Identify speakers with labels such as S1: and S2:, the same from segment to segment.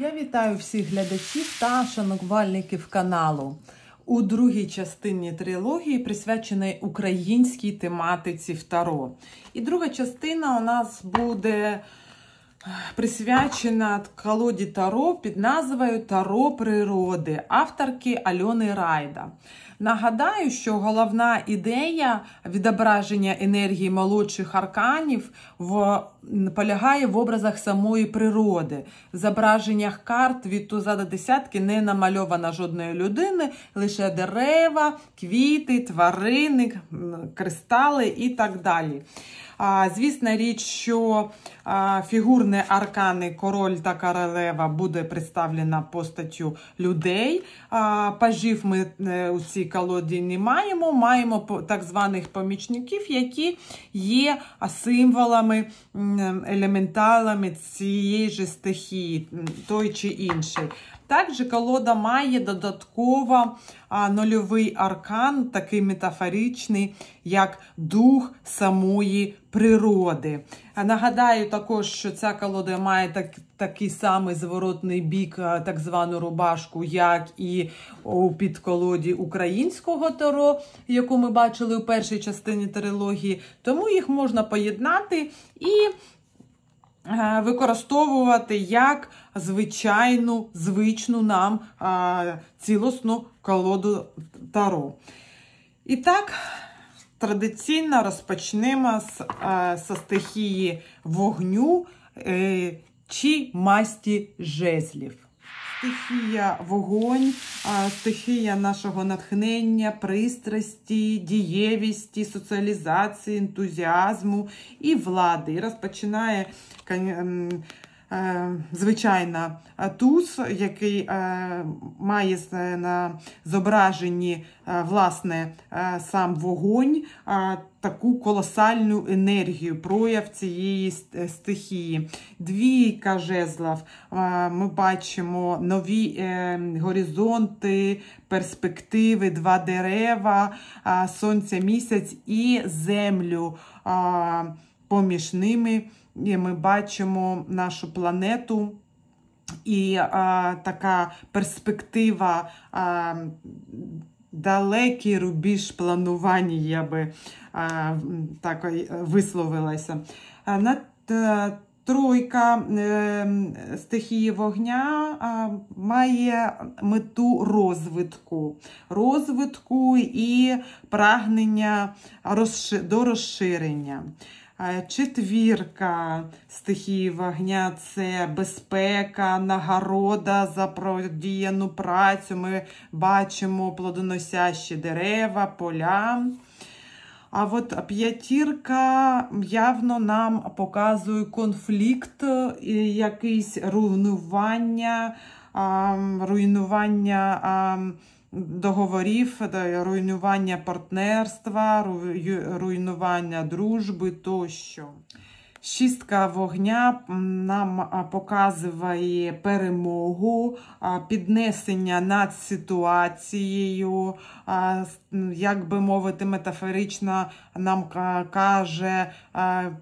S1: Я вітаю всіх глядачів та шанувальників каналу у другій частині трилогії, присвяченої українській тематиці Таро. І друга частина у нас буде е, присвячена колоді Таро під назвою Таро природи авторки Альони Райда. Нагадаю, що головна ідея відображення енергії молодших арканів в полягає в образах самої природи. В зображеннях карт від туза до десятки не намальована жодної людини, лише дерева, квіти, тварини, кристали і так далі. Звісна річ, що фігурне аркани король та королева буде представлена постаттю людей. Пажів ми е, у цій колоді не маємо. Маємо так званих помічників, які є символами, елементалами цієї ж стихії, той чи інший. Також колода має додатково нульовий аркан, такий метафоричний, як дух самої природи. нагадаю також, що ця колода має так, такий самий зворотний бік, так звану рубашку, як і у підколоді українського таро, яку ми бачили у першій частині трилогії. Тому їх можна поєднати і. Е, використовувати як звичайну, звичну нам е, цілосну колоду таро. І так, традиційно розпочнемо з е, со стихії вогню чи масті жезлів стихія вогонь, стихія нашого натхнення, пристрасті, дієвісті, соціалізації, ентузіазму і влади. І розпочинає Е, звичайна туз, який е, має на зображенні е, власне сам вогонь, таку колосальну енергію, прояв цієї стихії. Двійка жезлов, ми бачимо нові горизонти, перспективи, два дерева, сонце місяць і землю поміж ними і ми бачимо нашу планету. І а, така перспектива, а, далекий рубіж планування, я би а, так висловилася. А, на а, Тройка е, стихії вогня а, має мету розвитку, розвитку і прагнення розшир... до розширення. Е, четвірка стихії вогня це безпека, нагорода за продіяну працю. Ми бачимо плодоносящі дерева, поля. А от п'ятірка явно нам показує конфлікт, якісь руйнування, руйнування договорів, е, руйнування партнерства, руйнування дружби тощо. Шістка вогня нам показує перемогу, піднесення над ситуацією, Ну, як би мовити, метафорично нам каже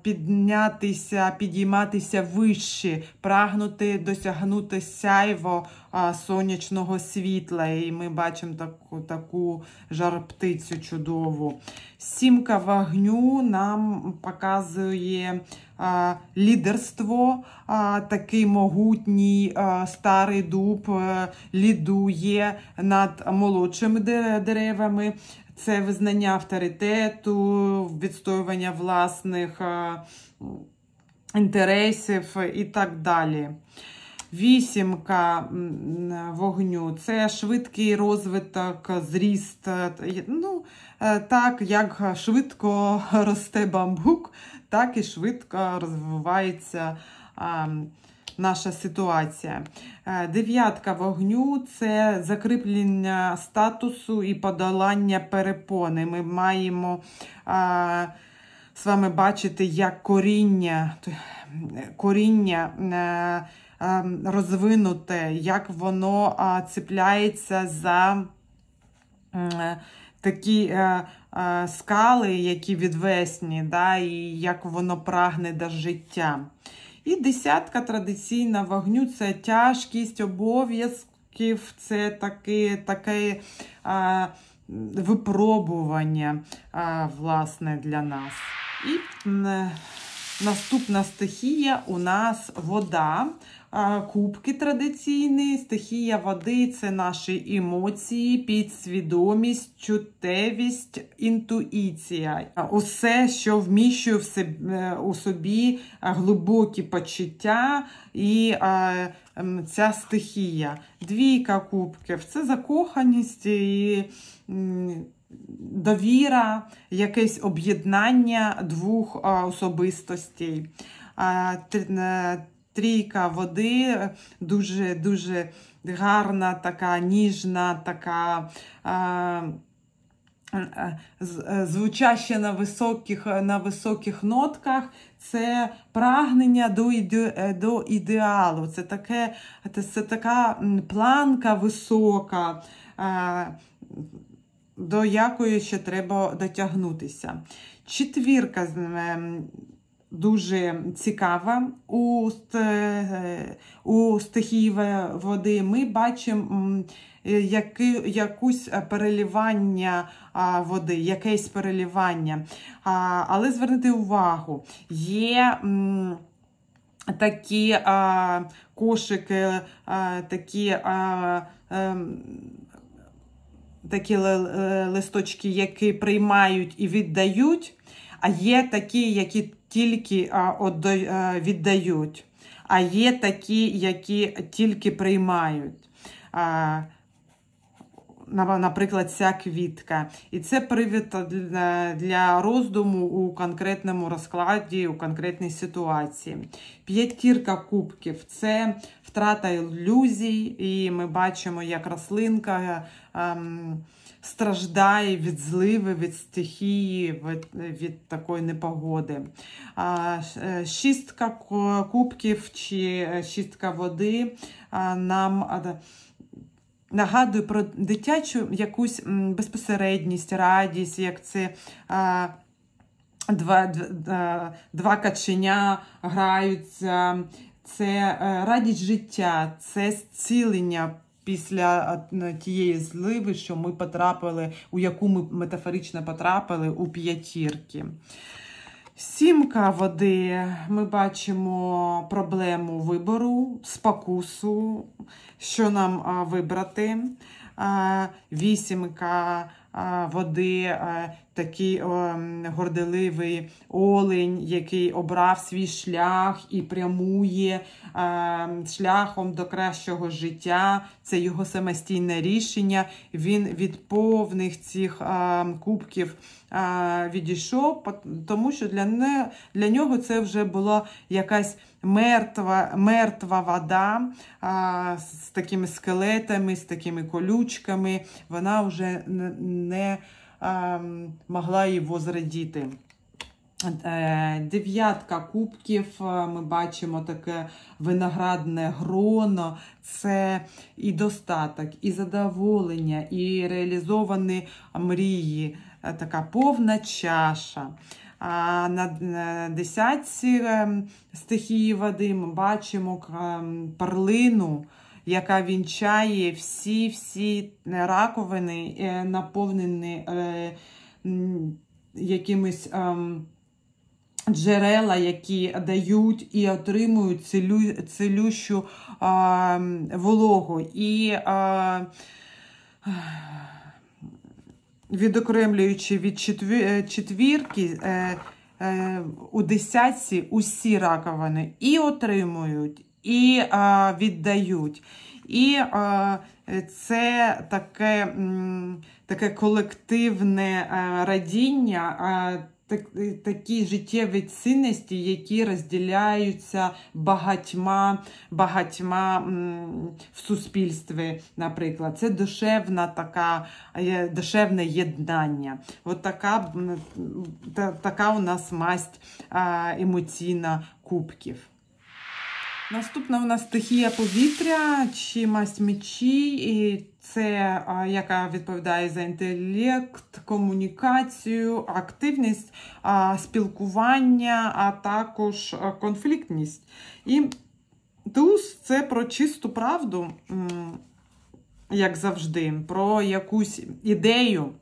S1: піднятися, підійматися вище, прагнути досягнути сяйво сонячного світла. І ми бачимо таку таку жар-птицю чудову. Сімка вогню нам показує Е, лідерство, е, такий могутній е, старий дуб лідує над молодшими деревами. Це визнання авторитету, відстоювання власних інтересів і так далі. Вісімка вогню це швидкий розвиток, зріст. Ну, так як швидко росте бамбук, так і швидко розвивається а, наша ситуація. Е, дев'ятка вогню це закріплення статусу і подолання перепони. Ми маємо а, з вами бачити, як коріння, коріння. А, е, е, Розвинуте, як воно цепляється за такі е, е, скали, які відвесні, да, і як воно прагне до життя. І десятка традиційна вогню це тяжкість обов'язків, це таке таке е, випробування е, власне, для нас. І е, наступна стихія у нас вода. Кубки традиційні, стихія води це наші емоції, підсвідомість, чутевість, інтуїція. Усе, що вміщує е, у собі глибокі почуття і ця стихія. Двійка кубків це закоханість і довіра, якесь об'єднання двох особистостей. Е, Трійка води дуже-дуже гарна, така ніжна, така а, е, е, е, звучаща на високих на високих нотках. Це прагнення до іде, до ідеалу. Це таке, це така планка висока, а, до якої ще треба дотягнутися. Четвірка дуже цікава у е, у стихії води. Ми бачимо е, якусь перелівання води, якесь перелівання. Але звернути увагу, є такі кошики, такі. Ем, такі листочки, які приймають і віддають, а є такі, які тільки е, віддають, а є такі, які тільки приймають. Наприклад, ця квітка. І це привід е, для роздуму у конкретному розкладі, у конкретній ситуації. П'ятірка кубків це втрата ілюзій, і ми бачимо, як рослинка. Ем, страждає від зливи, від стихії, від, від такої непогоди. Е, шістка кубків чи е, шістка води нам. Нагадую про дитячу якусь безпосередність, радість, як це два два, е, два каченя граються, це радість життя, це зцілення, після тієї зливи, що ми потрапили, у яку ми метафорично потрапили у п'ятірки. Сімка води ми бачимо проблему вибору, спокусу, що нам вибрати. Вісімка води такий горделивий олень, який обрав свій шлях і прямує шляхом до кращого життя. Це його самостійне рішення. Він від повних цих кубків відійшов, тому що для, для нього це вже була якась мертва мертва вода а, з такими скелетами, з такими колючками. Вона вже не а, могла його зрадіти. Е, дев'ятка кубків, е, ми бачимо таке виноградне гроно, це і достаток, і задоволення, і реалізовані мрії, е, така повна чаша на десятці ем, стихії води ми бачимо ем, перлину, яка вінчає всі-всі е, раковини, е, наповнені е, якимись ем, джерела, які дають і отримують цілю, цілющу вологу. І... А, відокремлюючи від е, четвірки е, е, у десятці усі раковини і отримують, і віддають. І це таке таке колективне радіння так, е, такі життєві цінності, які розділяються багатьма багатьма в суспільстві, наприклад, це душевна така, е, душевне єднання. От така, та, така у нас масть емоційна кубків. Наступна у нас стихія повітря чи масть мечі, і це а, яка відповідає за інтелект, комунікацію, активність, а, спілкування, а також конфліктність. І туз це про чисту правду, як завжди, про якусь ідею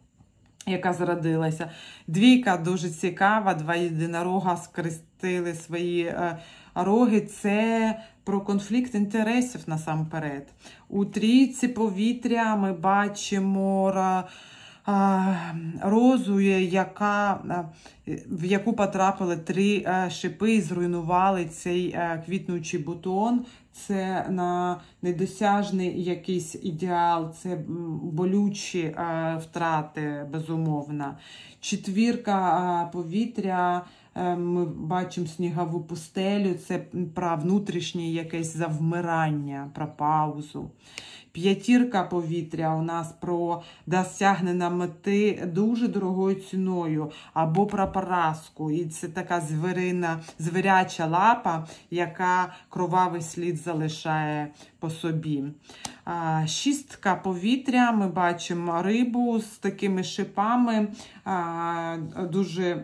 S1: яка зрадилася. Двійка дуже цікава, два єдинорога скрестили свої е, роги. Це про конфлікт інтересів насамперед. У трійці повітря ми бачимо. розу, яка, е, в яку потрапили три е, шипи і зруйнували цей е, квітнучий бутон це на недосяжний якийсь ідеал, це болючі е, втрати, безумовно. Четвірка е, повітря. Е, ми бачимо снігову пустелю, це про внутрішнє якесь завмирання, про паузу. П'ятірка повітря у нас про досягнення мети дуже дорогою ціною або про поразку. І це така зверина, зверяча лапа, яка кровавий слід залишає по собі. Шістка повітря. Ми бачимо рибу з такими шипами, дуже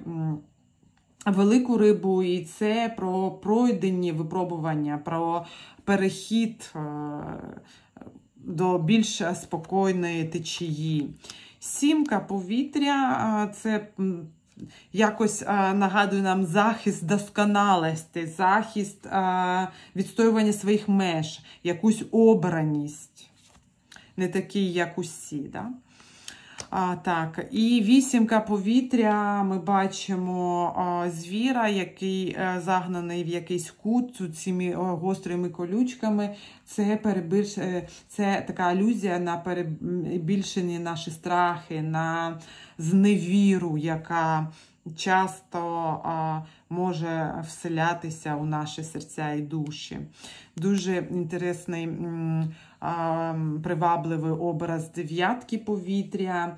S1: велику рибу, і це про пройдені випробування, про перехід до більш спокійної течії. Сімка повітря це якось нагадує нам захист досконалості, захист відстоювання своїх меж, якусь обраність, не такий, як усі. Да? А, Так, і вісімка повітря. Ми бачимо а, звіра, який а, е, загнаний в якийсь кут цими гострими колючками. Це перебір... Е, це така алюзія на перебільшені наші страхи, на зневіру, яка часто а, може вселятися у наші серця і душі. Дуже інтересний. М привабливий образ дев'ятки повітря.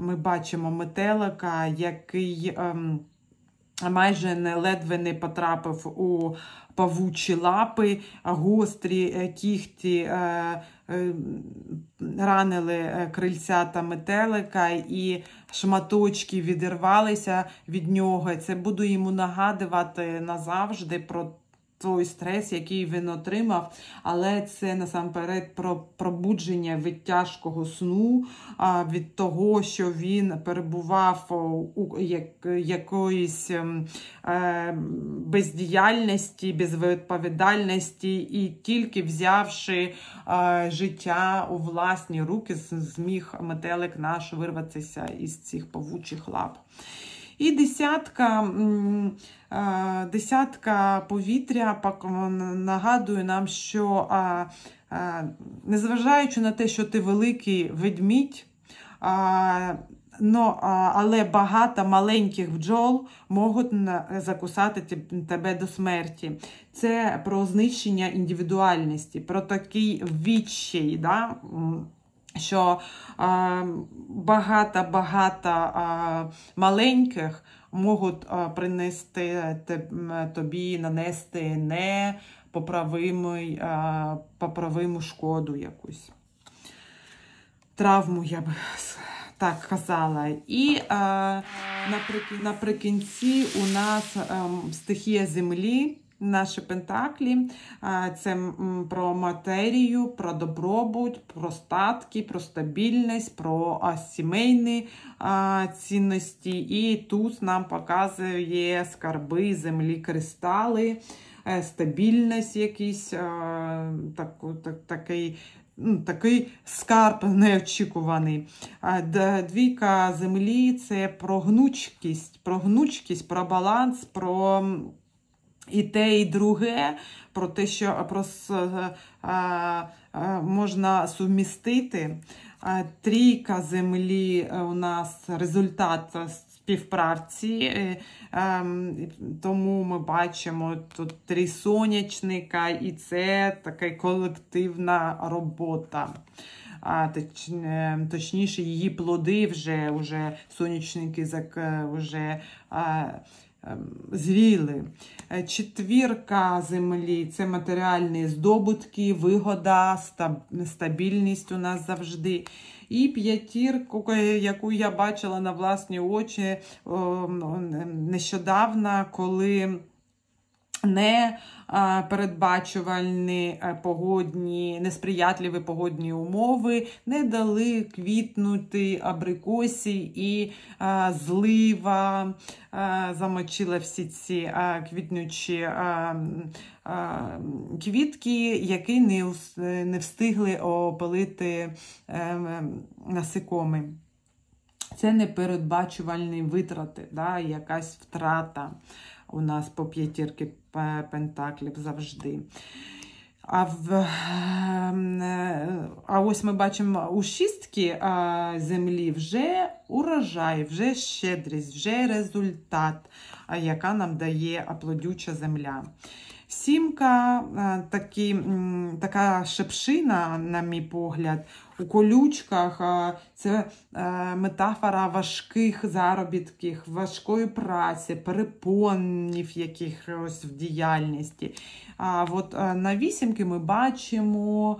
S1: Ми бачимо метелика, який ем, майже не ледве не потрапив у павучі лапи, гострі е, кігті е, е, Ранили крильця та метелика, і шматочки відірвалися від нього. Це буду йому нагадувати назавжди про те той стрес, який він отримав, але це насамперед про пробудження від тяжкого сну, від того, що він перебував у якоїсь ем, е, бездіяльності, безвідповідальності, і тільки взявши е, життя у власні руки, зміг метелик наш вирватися із цих павучих лап. І десятка е, десятка повітря нагадує нам, що е, незважаючи на те, що ти великий ведмідь, но, але багато маленьких бджол можуть закусати тебе до смерті. Це про знищення індивідуальності, про такий відчай. Да? що багато-багато маленьких можуть принести тобі, нанести непоправиму поправиму шкоду якусь. Травму, я б так казала. І наприкінці у нас ем, стихія землі наші пентаклі. Це про матерію, про добробут, про статки, про стабільність, про сімейні цінності. І тут нам показує скарби, землі, кристали, е, стабільність якийсь так, так, такий. Ну, такий скарб неочікуваний. Двійка землі це про гнучкість, про гнучкість, про баланс, про і те, і друге, про те, що про, а, а, е, е, е, можна сумістити. А, трійка землі у нас результат співпраці, а, тому ми бачимо тут три сонячника, і це така колективна робота. А точ, точніше, її плоди вже, вже сонячники вже. А, Ем, звіли. Е, четвірка землі це матеріальні здобутки, вигода, стабільність у нас завжди. І п'ятірку, яку я бачила на власні очі нещодавно, коли не Передбачувальні е, погодні, несприятливі погодні умови не дали квітнути абрикосі і злива а, замочила всі ці квітнючі квітки, які не, встигли опалити а, е, насекоми. Це непередбачувальні витрати, да, якась втрата у нас по п'ятірки пентаклів завжди. А в, ем, е, а ось ми бачимо у шістки землі вже урожай, вже щедрість, вже результат, яка нам дає аплодюча земля. Сімка е, такі, така шепшина, на мій погляд, у колючках е, це е, метафора важких заробітків, важкої праці, перепонів якихось в діяльності. А от на вісімки ми бачимо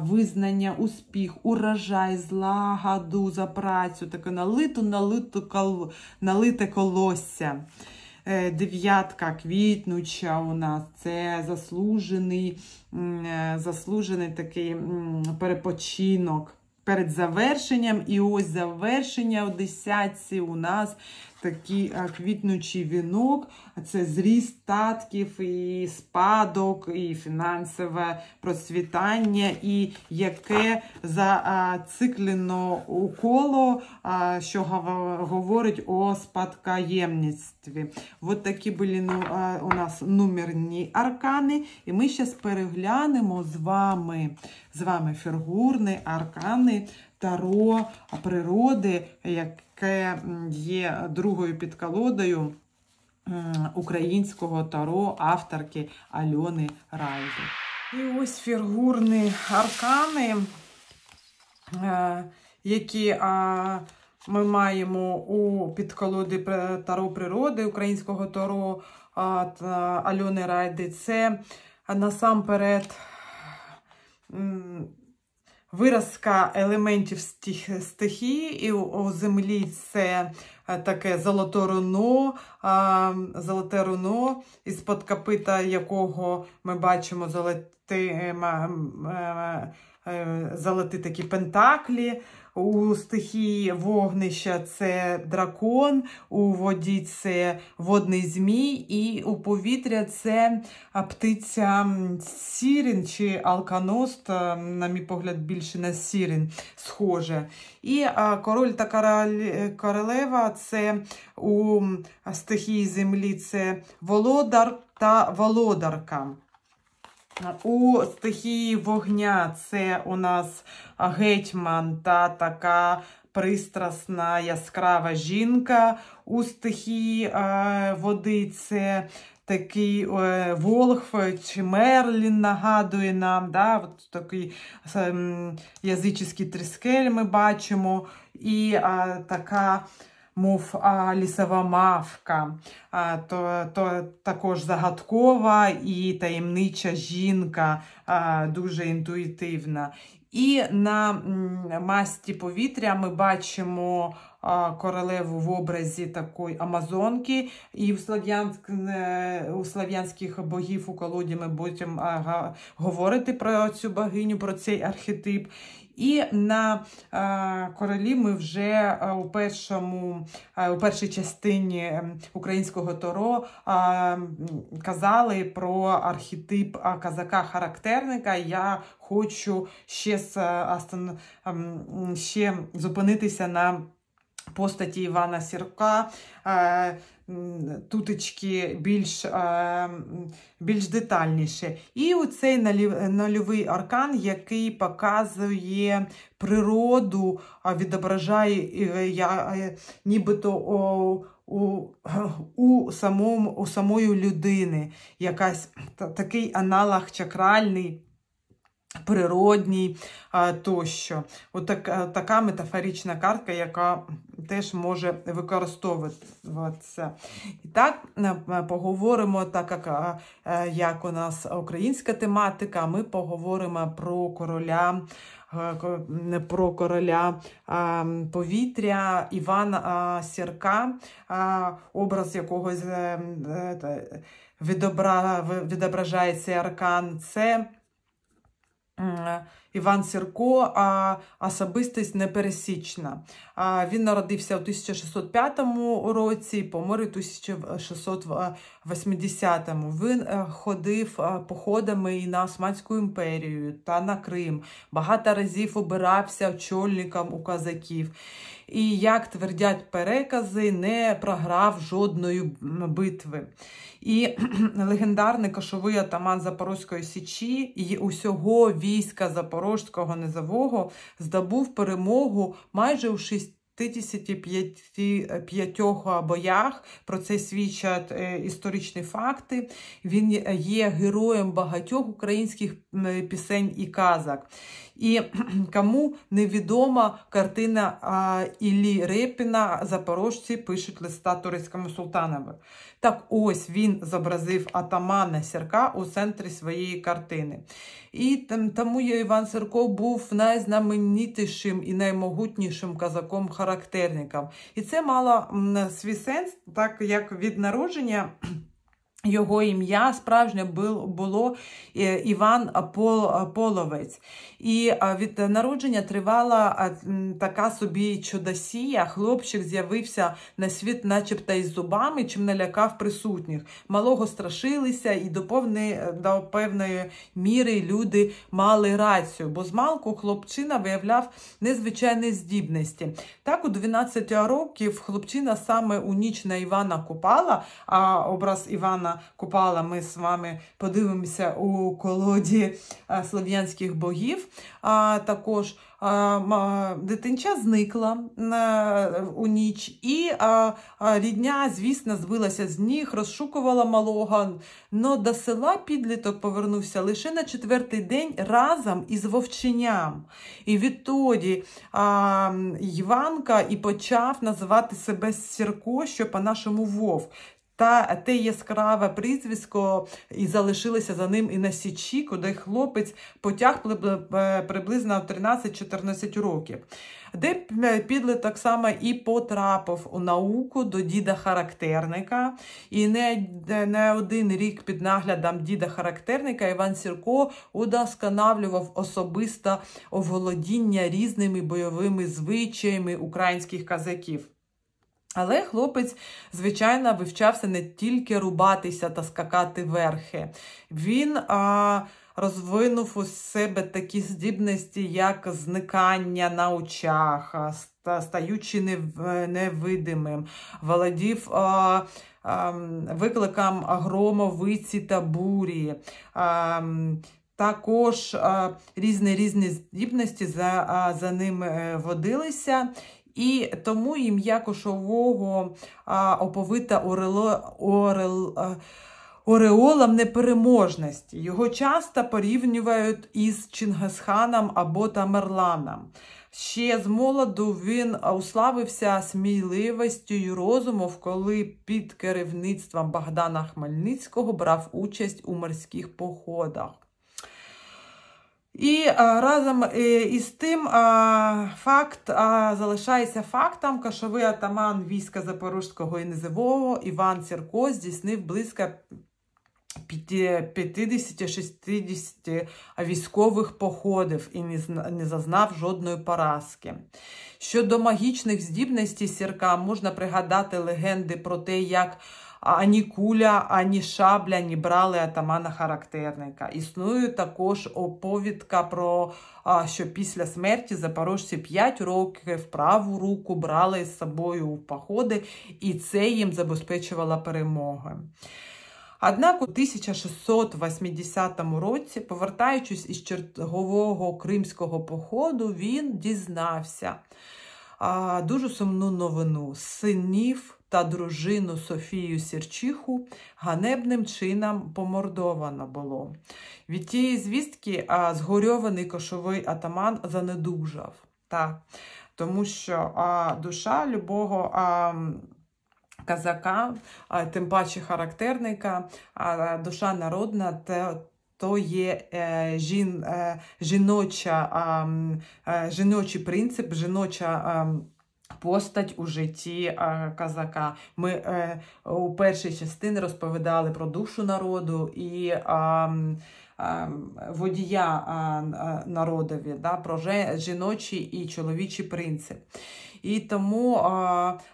S1: визнання, успіх, урожай, злагоду за працю, таке налиту, налиту, налите колосся. Е, дев'ятка квітнуча у нас це заслужений, е, заслужений такий перепочинок. Перед завершенням, і ось завершення у десятці у нас такий квітнучий вінок, це зріст статків, і спадок, і фінансове процвітання, і яке зациклено коло, що говорить о спадкоємництві. От такі були ну, у нас номерні аркани, і ми зараз переглянемо з вами з вами фігурні аркани Таро природи, яке є другою підколодою українського таро авторки Альони Райзі. І ось фігурні аркани, е, які ми маємо у підколоди таро природи українського таро Альони Райди. Це насамперед. Виразка елементів стихії і у землі це е, таке золоте руно, золоте руно, із-под копита якого ми бачимо золоті, ем, ем, ем, е, золоті такі пентаклі у стихії вогнища це дракон, у воді це водний змій, і у повітря це птиця сірін чи алканост, на мій погляд, більше на сірін схоже. І король та е, королева це у стихії землі це володар та володарка. У стихії вогня це у нас гетьман та така пристрасна яскрава жінка. У стихії е, води це такий е, Волхв чи Мерлін нагадує нам. да, от Такий ем, язичний тріскель ми бачимо. І е, така мов а, лісова мавка, а, то то також загадкова і таємнича жінка, а, дуже інтуїтивна. І на масті повітря ми бачимо королеву в образі такої амазонки, і е, у слав'янськ у слав'янських богів у колоді ми будемо говорити про цю богиню, про цей архетип. І на е, королі ми вже е, у першому, е, у першій частині ем, українського торо казали про архетип казака-характерника. Я хочу ще, ем, ще зупинитися на постаті Івана Сірка. Е, тутечки більш е, більш детальніше. І оцей нульовий аркан, який показує природу, відображає е, я, нібито о, у у, самому, у самої людини якась такий аналог чакральний природній тощо. От так, е, така метафорична картка, яка теж може використовуватися. І так, е, е, поговоримо, так як як у нас українська тематика, ми поговоримо про короля про короля повітря Івана Сірка, образ якого відображається аркан. Це Е, Іван Сірко, а особистість непересічна. Він народився у 1605 році, помер у 1680. Він е, ходив е, походами і на Османську імперію та на Крим. Багато разів обирався очольником у казаків і, як твердять перекази, не програв жодної битви. І легендарний кошовий атаман Запорозької січі і усього війська Запорозького низового здобув перемогу майже у 6 55 боях про це свідчать е, історичні факти. Він є героєм багатьох українських пісень і казок і кому невідома картина а, Іллі Репіна Запорожці пишуть листа турецькому султанові. Так ось він зобразив атамана Сірка у центрі своєї картини. І тому я Іван Сірко був найзнаменітішим і наймогутнішим казаком-характерником. І це мало свій сенс, так як від народження. Його ім'я справжнє було е, Іван Половець. І е, від народження тривала е, така собі чудосія. Хлопчик з'явився на світ, начебто із зубами, чим налякав присутніх. Малого страшилися, і до повної, до певної міри люди мали рацію, бо змалку хлопчина виявляв незвичайні здібності. Так, у 12 років хлопчина саме у ніч на Івана Купала, а образ Івана. Купала, ми з вами подивимося у колоді е, слов'янських богів. також дитинча зникла е, у ніч, і рідня, звісно, збилася з ніг, розшукувала малого. але до села підліток повернувся лише на четвертий день разом із вовченням. І відтоді Іванка і почав називати себе Сірко, що по-нашому вовк та те яскраве прізвисько і залишилося за ним і на січі, куди хлопець потяг приблизно 13-14 років. Де е, підле так само і потрапив у науку до діда-характерника. І не е, не один рік під наглядом діда-характерника Іван Сірко удосконалював особисто оволодіння різними бойовими звичаями українських казаків. Але хлопець, звичайно, вивчався не тільки рубатися та скакати верхи. Він а, розвинув у себе такі здібності, як зникання на очах, стаючи невидимим, володів. А, Викликам громовиці та бурі, також різні різні здібності за за ним е, водилися, і тому ім'я кошового а, оповита орело, орел, а, ореолом непереможності. Його часто порівнюють із Чингасханом або Тамерланом. Ще з молоду він уславився сміливістю і розумом, коли під керівництвом Богдана Хмельницького брав участь у морських походах. І а, е, разом е, із тим а, е, факт а, залишається фактом, кашовий атаман війська запорозького і Низового Іван Цірко здійснив близько 50-60 військових походів і не зазнав жодної поразки. Щодо магічних здібностей сірка можна пригадати легенди про те, як ані куля, ані шабля не брали атамана характерника. Існує також оповідка про що після смерті запорожці 5 років праву руку брали з собою в походи, і це їм забезпечувало перемоги. Однак у 1680 році, повертаючись із чергового кримського походу, він дізнався а, дуже сумну новину синів та дружину Софію Сірчиху ганебним чином помордовано було. Від тієї звістки а, згорьований кошовий атаман занедужав. Так. Тому що а, душа любого а, казака, а, тим паче характерника, а, душа народна. то є е, жін, е, жіноча, е, жіночий принцип, жіноча. Е, Постать у житті а, е, казака. Ми е, у першій частині розповідали про душу народу і а, водія народові да, про жіночий і чоловічий принцип. І тому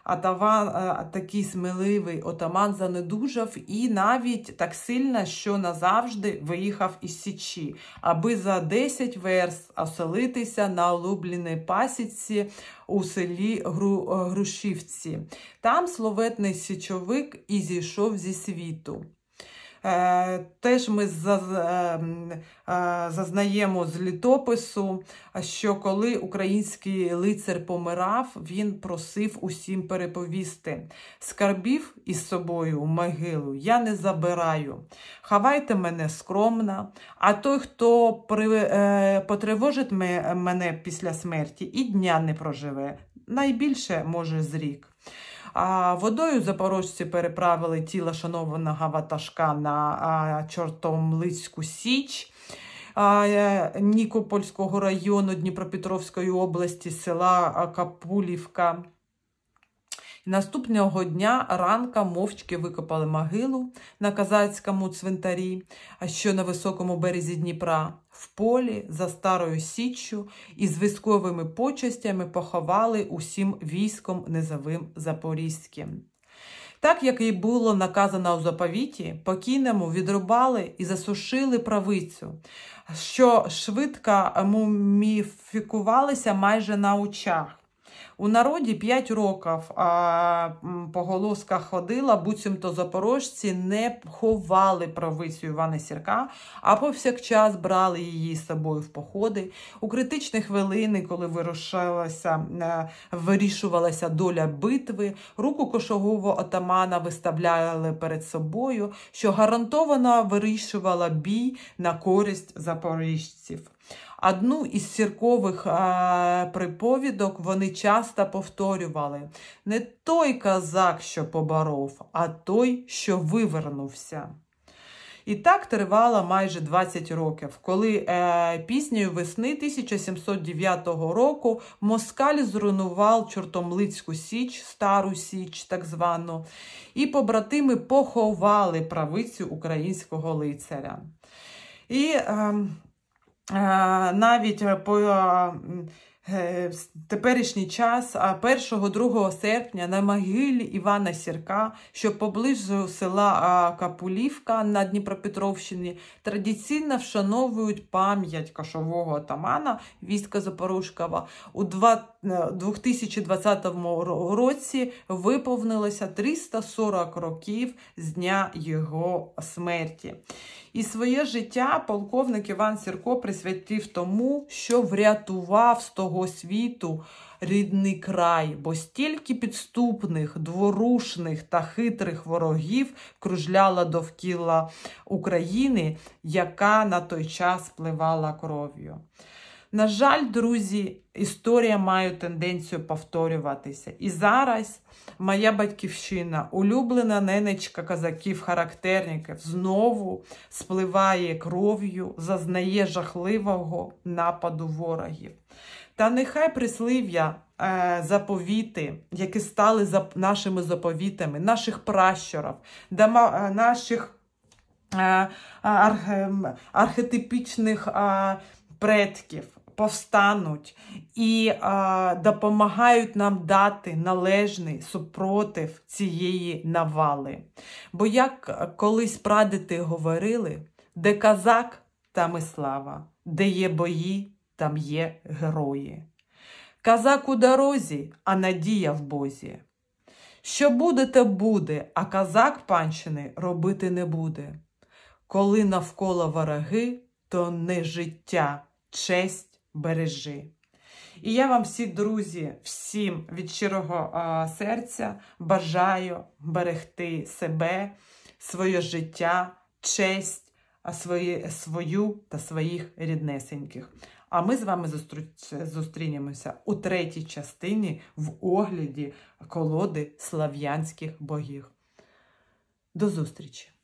S1: Атаван, такий сміливий отаман занедужав і навіть так сильно, що назавжди виїхав із Січі, аби за 10 верст оселитися на улюбленій пасіці у селі Гру... Грушівці. Там словетний січовик і зійшов зі світу. Е, теж ми е, е, зазнаємо з літопису, що коли український лицар помирав, він просив усім переповісти скарбів із собою в могилу я не забираю. Хавайте мене скромно, а той, хто потривожить мене після смерті, і дня не проживе, найбільше може з рік. А водою запорожці переправили тіло шанованого ватажка на Чортомлицьку Січ. Е, Нікопольського району Дніпропетровської області, села Капулівка. Наступного дня ранка мовчки викопали могилу на казацькому цвинтарі, а що на високому березі Дніпра, в полі за старою січчю і з військовими почестями поховали усім військом низовим Запорізьким. Так, як і було наказано у заповіті, покійному відрубали і засушили правицю, що швидко муміфікувалися майже на очах. У народі п'ять років а, по ходила, буцімто запорожці не ховали правицю Івана Сірка, а повсякчас брали її з собою в походи. У критичні хвилини, коли вирушилася, е, вирішувалася доля битви, руку кошового отамана виставляли перед собою, що гарантовано вирішувала бій на користь запоріжців. Одну із сіркових е, приповідок вони часто повторювали: не той казак, що поборов, а той, що вивернувся. І так тривало майже 20 років, коли е, піснею весни 1709 року Москаль зруйнував Чортомлицьку Січ, Стару Січ, так звану, і побратими поховали правицю українського лицаря. І... Е, Е, навіть е, по е, в е, теперішній час, а 1-2 серпня на могилі Івана Сірка, що поближу села Капулівка на Дніпропетровщині, традиційно вшановують пам'ять кашового атамана війська Запорожкова. У 2020 е, році виповнилося 340 років з дня його смерті. І своє життя полковник Іван Сірко присвятив тому, що врятував з того свого світу рідний край, бо стільки підступних, дворушних та хитрих ворогів кружляла довкіла України, яка на той час пливала кров'ю. На жаль, друзі, історія має тенденцію повторюватися. І зараз моя батьківщина, улюблена ненечка казаків-характерників, знову спливає кров'ю, зазнає жахливого нападу ворогів. Та нехай прислів'я е, заповіти, які стали за нашими заповітами, наших пращурів, дама, е, наших е, арх, ем, архетипічних е, предків, повстануть і е, допомагають нам дати належний супротив цієї навали. Бо, як колись прадити говорили, де казак, там і слава, де є бої там є герої. Казак у дорозі, а надія в Бозі. Що буде, те буде, а казак панщини робити не буде. Коли навколо вороги, то не життя, честь бережи. І я вам всі, друзі, всім від щирого а, серця бажаю берегти себе, своє життя, честь, а свої, свою та своїх ріднесеньких. А ми з вами зустрінемося у третій частині в огляді колоди слав'янських богів. До зустрічі!